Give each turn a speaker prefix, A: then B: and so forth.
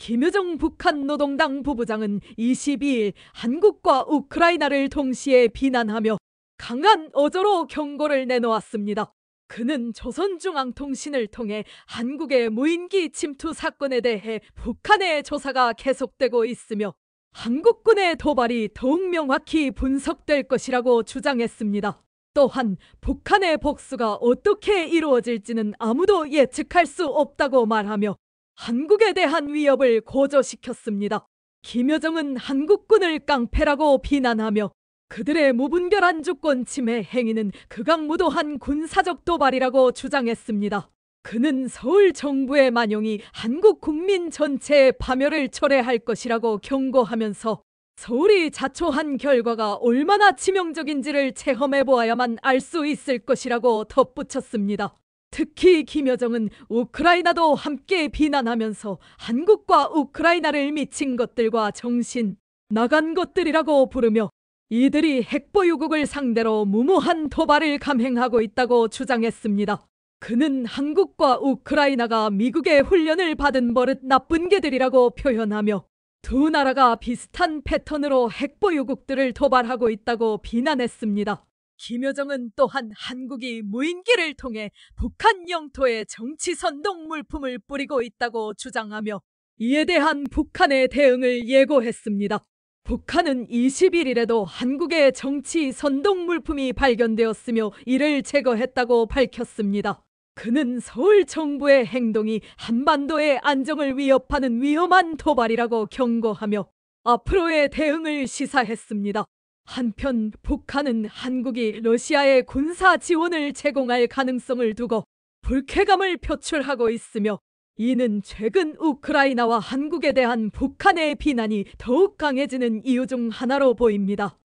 A: 김여정 북한 노동당 부부장은 22일 한국과 우크라이나를 동시에 비난하며 강한 어조로 경고를 내놓았습니다. 그는 조선중앙통신을 통해 한국의 무인기 침투 사건에 대해 북한의 조사가 계속되고 있으며 한국군의 도발이 더욱 명확히 분석될 것이라고 주장했습니다. 또한 북한의 복수가 어떻게 이루어질지는 아무도 예측할 수 없다고 말하며 한국에 대한 위협을 고조시켰습니다. 김여정은 한국군을 깡패라고 비난하며 그들의 무분별한 주권 침해 행위는 극악무도한 군사적 도발이라고 주장했습니다. 그는 서울 정부의 만용이 한국 국민 전체의 파멸을 초래할 것이라고 경고하면서 서울이 자초한 결과가 얼마나 치명적인지를 체험해 보아야만 알 수 있을 것이라고 덧붙였습니다. 특히 김여정은 우크라이나도 함께 비난하면서 한국과 우크라이나를 미친 것들과 정신 나간 것들이라고 부르며 이들이 핵보유국을 상대로 무모한 도발을 감행하고 있다고 주장했습니다. 그는 한국과 우크라이나가 미국의 훈련을 받은 버릇 나쁜 개들이라고 표현하며 두 나라가 비슷한 패턴으로 핵보유국들을 도발하고 있다고 비난했습니다. 김여정은 또한 한국이 무인기를 통해 북한 영토에 정치 선동 물품을 뿌리고 있다고 주장하며 이에 대한 북한의 대응을 예고했습니다. 북한은 21일에도 한국의 정치 선동 물품이 발견되었으며 이를 제거했다고 밝혔습니다. 그는 서울 정부의 행동이 한반도의 안정을 위협하는 위험한 도발이라고 경고하며 앞으로의 대응을 시사했습니다. 한편 북한은 한국이 러시아에 군사 지원을 제공할 가능성을 두고 불쾌감을 표출하고 있으며 이는 최근 우크라이나와 한국에 대한 북한의 비난이 더욱 강해지는 이유 중 하나로 보입니다.